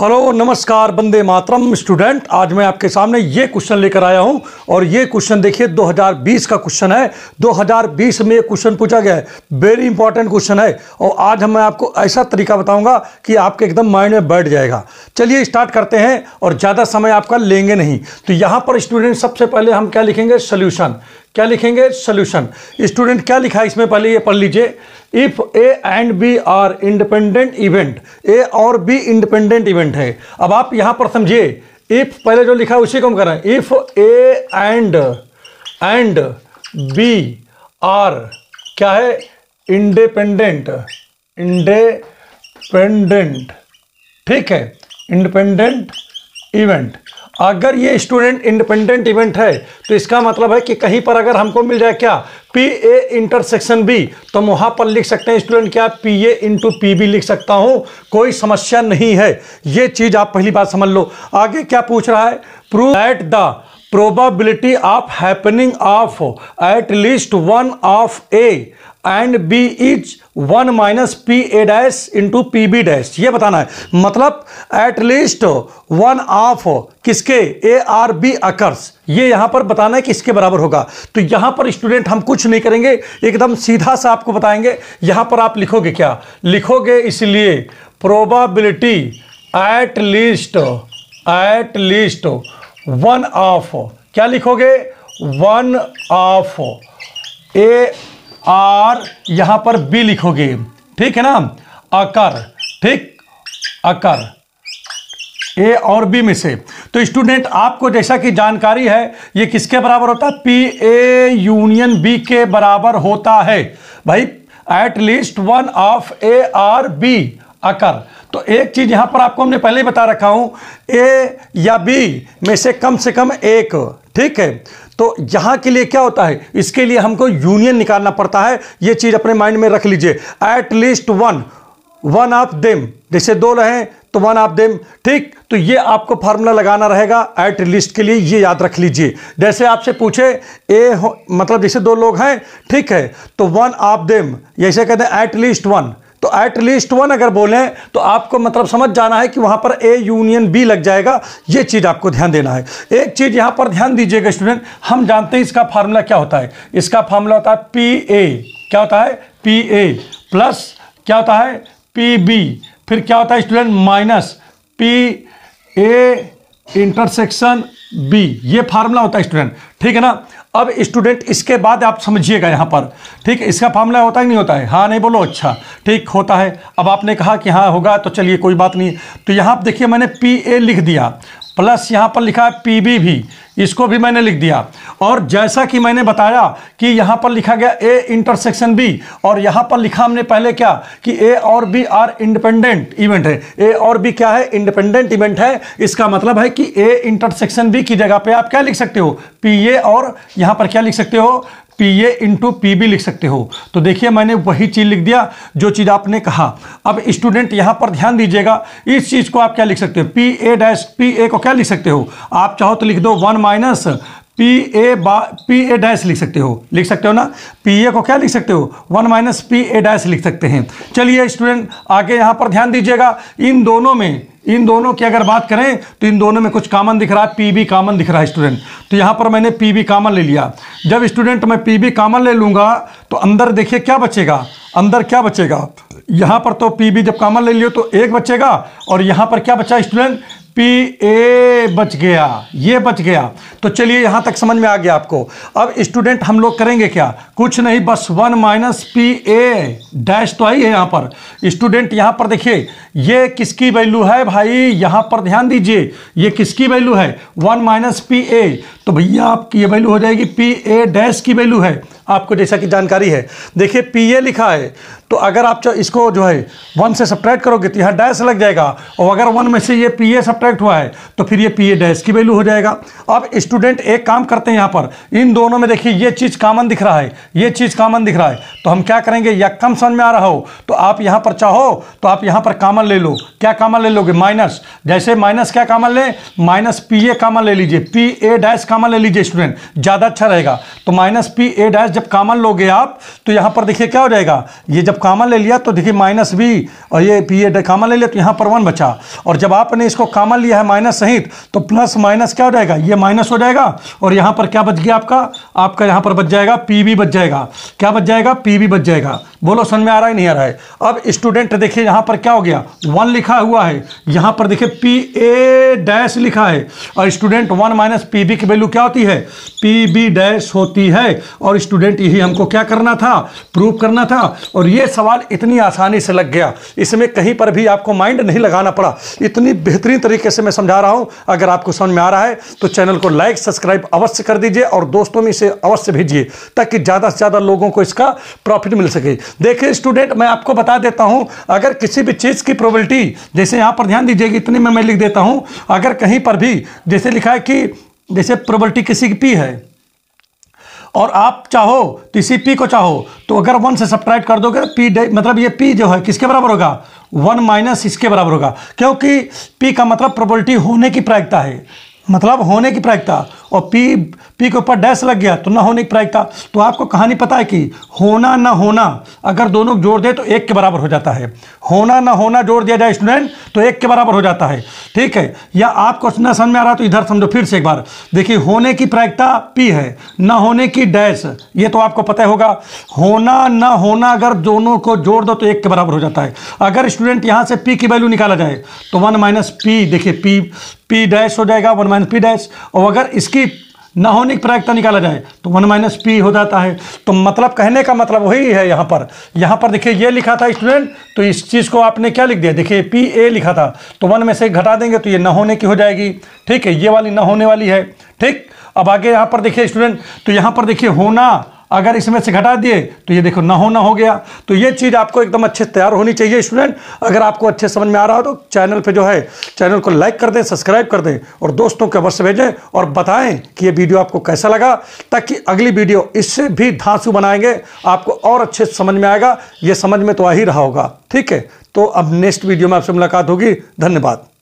hello नमस्कार बंदे मातरम student आज मैं आपके सामने ये क्वेश्चन लेकर आया हूं और ये क्वेश्चन देखिए 2020 का क्वेश्चन है 2020 में ये क्वेश्चन पूछा गया है वेरी इंपॉर्टेंट क्वेश्चन है और आज हम मैं आपको ऐसा तरीका बताऊंगा कि आपके एकदम माइंड में बैठ जाएगा चलिए स्टार्ट करते हैं और ज़्यादा समय आपका लेंगे नहीं तो यहाँ पर स्टूडेंट सबसे पहले हम क्या लिखेंगे सोल्यूशन क्या लिखेंगे सोल्यूशन स्टूडेंट क्या लिखा है इसमें पहले ये पढ़ लीजिए if A and B are independent event A और बी इंडिपेंडेंट इवेंट है अब आप यहां पर समझिए इफ पहले जो लिखा है उसी को हम कर रहे हैं if A and and B are क्या है इंडिपेंडेंट इंडिपेंडेंट ठीक है इंडिपेंडेंट इवेंट अगर ये स्टूडेंट इंडिपेंडेंट इवेंट है तो इसका मतलब है कि कहीं पर अगर हमको मिल जाए क्या पी ए इंटरसेक्शन बी तो हम वहाँ पर लिख सकते हैं स्टूडेंट क्या P A into P B लिख सकता हूँ कोई समस्या नहीं है ये चीज़ आप पहली बात समझ लो आगे क्या पूछ रहा है prove at the probability of happening of at least one of A and B is one minus P A dash into P B dash ये बताना है मतलब एट लीस्ट वन ऑफ किसके ए आर बी अकर्स ये यहाँ पर बताना है कि इसके बराबर होगा तो यहाँ पर स्टूडेंट हम कुछ नहीं करेंगे एकदम सीधा सा आपको बताएंगे यहाँ पर आप लिखोगे क्या लिखोगे इसलिए probability at least at least one of क्या लिखोगे वन ऑफ ए आर यहां पर बी लिखोगे ठीक है ना अकर ठीक अकर ए और बी में से तो स्टूडेंट आपको जैसा कि जानकारी है ये किसके बराबर होता है पी ए यूनियन बी के बराबर होता है भाई at least one of A or B आकार तो एक चीज़ यहां पर आपको हमने पहले ही बता रखा हूं ए या बी में से कम से कम एक ठीक है तो यहां के लिए क्या होता है इसके लिए हमको यूनियन निकालना पड़ता है यह चीज़ अपने माइंड में रख लीजिए at least one one of them जैसे दो रहें तो वन ऑफ देम ठीक तो ये आपको फार्मूला लगाना रहेगा एट लिस्ट के लिए ये याद रख लीजिए जैसे आपसे पूछे ए मतलब जैसे दो लोग हैं ठीक है तो वन ऑफ देम जैसे कहते हैं एट लिस्ट वन तो एट लीस्ट वन अगर बोलें तो आपको मतलब समझ जाना है कि वहाँ पर ए यूनियन बी लग जाएगा ये चीज़ आपको ध्यान देना है एक चीज़ यहाँ पर ध्यान दीजिएगा स्टूडेंट हम जानते हैं इसका फार्मूला क्या होता है इसका फार्मूला होता है पी ए क्या होता है पी ए प्लस क्या होता है पी बी फिर क्या होता है student minus P A intersection B ये फार्मूला होता है स्टूडेंट ठीक है ना अब स्टूडेंट इसके बाद आप समझिएगा यहाँ पर ठीक इसका फार्मूला होता ही नहीं होता है हाँ नहीं बोलो अच्छा ठीक होता है अब आपने कहा कि हाँ होगा तो चलिए कोई बात नहीं तो यहाँ पर देखिए मैंने पी ए लिख दिया प्लस यहाँ पर लिखा है पी भी इसको भी मैंने लिख दिया और जैसा कि मैंने बताया कि यहाँ पर लिखा गया ए इंटरसेक्शन बी और यहाँ पर लिखा हमने पहले क्या कि ए और बी आर इंडिपेंडेंट इवेंट है ए और बी क्या है इंडिपेंडेंट इवेंट है इसका मतलब है कि ए इंटरसेक्शन बी की जगह पे आप क्या लिख सकते हो पी ए और यहाँ पर क्या लिख सकते हो P A into P B लिख सकते हो तो देखिए मैंने वही चीज़ लिख दिया जो चीज़ आपने कहा अब स्टूडेंट यहाँ पर ध्यान दीजिएगा इस चीज़ को आप क्या लिख सकते हो P A dash P A को क्या लिख सकते हो आप चाहो तो लिख दो वन माइनस पी ए बा पी ए डैश लिख सकते हो लिख सकते हो ना पी ए को क्या लिख सकते हो one minus P A dash लिख सकते हैं चलिए स्टूडेंट आगे यहाँ पर ध्यान दीजिएगा इन दोनों में इन दोनों की अगर बात करें तो इन दोनों में कुछ कामन दिख रहा है पी बी कामन दिख रहा है स्टूडेंट तो यहाँ पर मैंने पी बी कामन ले लिया जब स्टूडेंट मैं पी बी कामन ले लूँगा तो अंदर देखिए क्या बचेगा अंदर क्या बचेगा यहाँ पर तो पी बी जब कामन ले लियो तो एक बचेगा और यहाँ पर क्या बचा स्टूडेंट पी ए बच गया ये बच गया तो चलिए यहाँ तक समझ में आ गया आपको अब स्टूडेंट हम लोग करेंगे क्या कुछ नहीं बस one minus P A dash तो आई है यहाँ पर स्टूडेंट यहाँ पर देखिए ये किसकी वैल्यू है भाई यहाँ पर ध्यान दीजिए ये किसकी वैल्यू है वन माइनस पी ए तो भैया आपकी ये वैल्यू हो जाएगी पी ए डैश की वैल्यू है आपको जैसा कि जानकारी है देखिए पी ए लिखा है तो अगर आप इसको जो है वन से सब्ट्रैक्ट करोगे तो यहाँ डैश लग जाएगा और अगर वन में से ये पी ए सब्ट्रैक्ट हुआ है तो फिर ये पी ए डैश की वैल्यू हो जाएगा अब स्टूडेंट एक काम करते हैं यहाँ पर इन दोनों में देखिए ये चीज़ कामन दिख रहा है ये चीज़ कामन दिख रहा है तो हम क्या करेंगे या कम समझ में आ रहा हो तो आप यहाँ पर चाहो तो आप यहाँ पर कामन ले लो क्या कामन ले लोगे माइनस जैसे माइनस क्या कामन लें माइनस पी ए कामन ले लीजिए पी ए डैश कामन ले लीजिए स्टूडेंट ज़्यादा अच्छा रहेगा तो माइनस पी ए डैश जब कामन लोगे आप तो यहाँ पर देखिए क्या हो जाएगा ये जब कामन ले लिया तो देखिए माइनस बी और ये पी ए कामन ले लिया तो यहाँ पर वन बचा और जब आपने इसको कामन लिया है माइनस सहित तो प्लस माइनस क्या हो जाएगा ये माइनस हो जाएगा और यहाँ पर क्या बच गया आपका आपका यहाँ पर बच जाएगा पी बी बच जाएगा क्या बच जाएगा पी बी बच जाएगा बोलो समझ में आ रहा है नहीं आ रहा है अब स्टूडेंट देखिए यहाँ पर क्या हो गया वन लिखा हुआ है यहाँ पर देखिए पी ए डैश लिखा है और student one minus P B की वैल्यू क्या होती है पी बी डैश होती है और स्टूडेंट स्टूडेंट यही हमको क्या करना था प्रूव करना था और ये सवाल इतनी आसानी से लग गया इसमें कहीं पर भी आपको माइंड नहीं लगाना पड़ा इतनी बेहतरीन तरीके से मैं समझा रहा हूँ अगर आपको समझ में आ रहा है तो चैनल को लाइक सब्सक्राइब अवश्य कर दीजिए और दोस्तों में इसे अवश्य भेजिए ताकि ज़्यादा से ज़्यादा लोगों को इसका प्रॉफिट मिल सके देखिए स्टूडेंट मैं आपको बता देता हूँ अगर किसी भी चीज़ की प्रोबलिटी जैसे यहाँ पर ध्यान दीजिए इतनी में मैं लिख देता हूँ अगर कहीं पर भी जैसे लिखा है कि जैसे प्रोबलिटी किसी की पी है और आप चाहो तो इसी पी को चाहो तो अगर वन से सब्ट्रैक्ट कर दोगे पी मतलब ये पी जो है किसके बराबर होगा वन माइनस इसके बराबर होगा क्योंकि पी का मतलब प्रोबलिटी होने की प्रायिकता है मतलब होने की प्रायिकता और पी पी के ऊपर डैश लग गया तो ना होने की प्रायिकता तो आपको कहानी पता है कि होना ना होना अगर दोनों जोड़ दे तो एक के बराबर हो जाता है होना ना होना जोड़ दिया जाए स्टूडेंट तो एक के बराबर हो जाता है ठीक है या आपको न समझ में आ रहा तो इधर समझो फिर से एक बार देखिए होने की प्रायिकता पी है न होने की डैश ये तो आपको पता होगा होना न होना अगर दोनों को जोड़ दो तो एक के बराबर हो जाता है अगर स्टूडेंट यहाँ से पी की वैल्यू निकाला जाए तो वन माइनस पी देखिए पी पी डैश हो जाएगा वन माइनस पी डैश और अगर इसकी न होने की प्रायिकता निकाला जाए तो वन माइनस पी हो जाता है तो मतलब कहने का मतलब वही है यहाँ पर यहाँ पर देखिए ये लिखा था स्टूडेंट तो इस चीज़ को आपने क्या लिख दिया देखिए पी ए लिखा था तो वन में से घटा देंगे तो ये न होने की हो जाएगी ठीक है ये वाली न होने वाली है ठीक अब आगे यहाँ पर देखिए स्टूडेंट तो यहाँ पर देखिए होना अगर इसमें से घटा दिए तो ये देखो ना हो ना हो गया तो ये चीज़ आपको एकदम अच्छे से तैयार होनी चाहिए स्टूडेंट अगर आपको अच्छे समझ में आ रहा हो तो चैनल पे जो है चैनल को लाइक कर दें सब्सक्राइब कर दें और दोस्तों के अवश्य भेजें और बताएं कि ये वीडियो आपको कैसा लगा ताकि अगली वीडियो इससे भी धांसू बनाएंगे आपको और अच्छे समझ में आएगा ये समझ में तो आ ही रहा होगा ठीक है तो अब नेक्स्ट वीडियो में आपसे मुलाकात होगी धन्यवाद